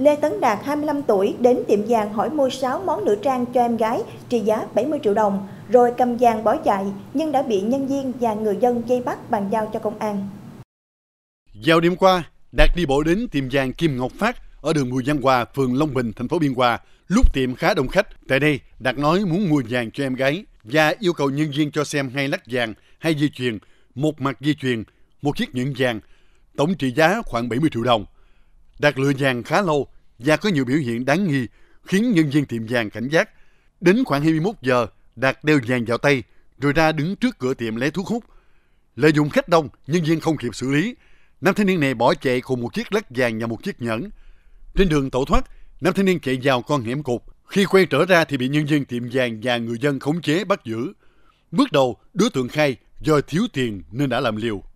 Lê Tấn Đạt 25 tuổi đến tiệm vàng hỏi mua 6 món nữ trang cho em gái trị giá 70 triệu đồng, rồi cầm vàng bỏ chạy nhưng đã bị nhân viên và người dân dây bắt bàn giao cho công an. Vào đêm qua, Đạt đi bộ đến tiệm vàng Kim Ngọc Phát ở đường Bùi Văn Hòa, phường Long Bình, thành phố Biên Hòa, lúc tiệm khá đông khách. Tại đây, Đạt nói muốn mua vàng cho em gái và yêu cầu nhân viên cho xem hai lắc vàng, hai dây chuyền, một mặt dây chuyền, một chiếc nhẫn vàng, tổng trị giá khoảng 70 triệu đồng. Đạt lừa vàng khá lâu và có nhiều biểu hiện đáng nghi khiến nhân viên tiệm vàng cảnh giác. Đến khoảng 21 giờ, Đạt đeo vàng vào tay rồi ra đứng trước cửa tiệm lấy thuốc hút. Lợi dụng khách đông, nhân viên không kịp xử lý. Nam thanh niên này bỏ chạy cùng một chiếc lắc vàng và một chiếc nhẫn. Trên đường tẩu thoát, nam thanh niên chạy vào con hẻm cụt. Khi quay trở ra thì bị nhân viên tiệm vàng và người dân khống chế bắt giữ. Bước đầu, đối tượng khai do thiếu tiền nên đã làm liều.